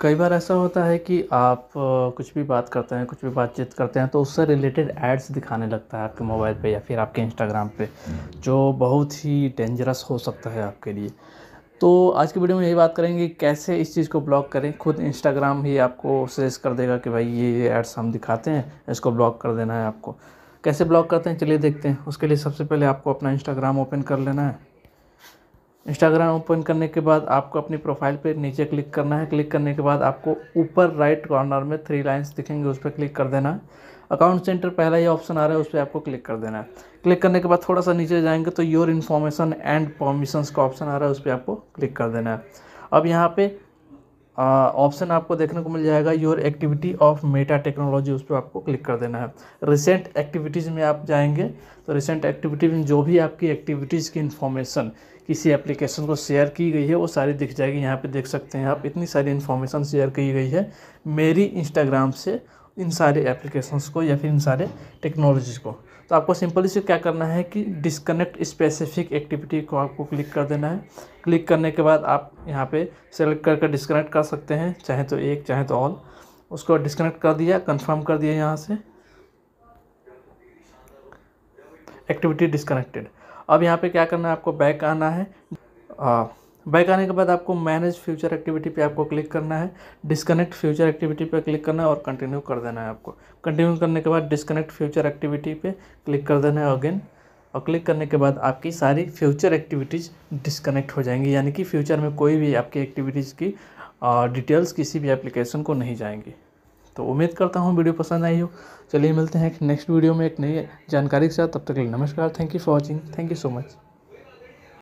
कई बार ऐसा होता है कि आप कुछ भी बात करते हैं कुछ भी बातचीत करते हैं तो उससे रिलेटेड एड्स दिखाने लगता है आपके मोबाइल पे या फिर आपके इंस्टाग्राम पे हम्म। जो बहुत ही डेंजरस हो सकता है आपके लिए तो आज की वीडियो में यही बात करेंगे कैसे इस चीज़ को ब्लॉक करें खुद इंस्टाग्राम ही आपको सजेस्ट कर देगा कि भाई ये एड्स हम दिखाते हैं इसको ब्लॉक कर देना है आपको कैसे ब्लॉक करते हैं चलिए देखते हैं उसके लिए सबसे पहले आपको अपना इंस्टाग्राम ओपन कर लेना है इंस्टाग्राम ओपन करने के बाद आपको अपनी प्रोफाइल पे नीचे क्लिक करना है क्लिक करने के बाद आपको ऊपर राइट कॉर्नर में थ्री लाइंस दिखेंगे उस पर क्लिक कर देना है अकाउंट सेंटर पहला ही ऑप्शन आ रहा है उस पर आपको क्लिक कर देना है क्लिक करने के बाद थोड़ा सा नीचे जाएंगे तो योर इन्फॉर्मेशन एंड परमिशंस का ऑप्शन आ रहा है उस पर आपको क्लिक कर देना है अब यहाँ पर ऑप्शन आपको देखने को मिल जाएगा your activity off Meta technology उस पर आपको क्लिक कर देना है रिसेंट एक्टिविटीज़ में आप जाएंगे तो रिसेंट एक्टिविटीज में जो भी आपकी एक्टिविटीज़ की इन्फॉर्मेशन किसी एप्लीकेशन को शेयर की गई है वो सारी दिख जाएगी यहाँ पे देख सकते हैं आप इतनी सारी इन्फॉर्मेशन शेयर की गई है मेरी इंस्टाग्राम से इन सारे एप्लीकेशंस को या फिर इन सारे टेक्नोलॉजीज़ को तो आपको सिंपली से क्या करना है कि डिसकनेक्ट स्पेसिफिक एक्टिविटी को आपको क्लिक कर देना है क्लिक करने के बाद आप यहाँ पे सेलेक्ट करके कर डिस्कनेक्ट कर सकते हैं चाहे तो एक चाहे तो ऑल उसको डिसकनेक्ट कर दिया कंफर्म कर दिया यहाँ से एक्टिविटी डिस्कनेक्टेड अब यहाँ पे क्या करना है आपको बैक आना है आ, बैक आने के बाद आपको मैनेज फ्यूचर एक्टिविटी पे आपको क्लिक करना है डिस्कनेक्ट फ्यूचर एक्टिविटी पे क्लिक करना है और कंटिन्यू कर देना है आपको कंटिन्यू करने के बाद डिस्कनेक्ट फ्यूचर एक्टिविटी पे क्लिक कर देना है अगेन और क्लिक करने के बाद आपकी सारी फ्यूचर एक्टिविटीज़ डिस्कनेक्ट हो जाएंगी यानी कि फ्यूचर में कोई भी आपकी एक्टिविटीज़ की डिटेल्स किसी भी एप्लीकेशन को नहीं जाएंगी तो उम्मीद करता हूँ वीडियो पसंद आई हो चलिए मिलते हैं नेक्स्ट वीडियो में एक नई जानकारी के साथ तब तक के लिए नमस्कार thank you for watching thank you so much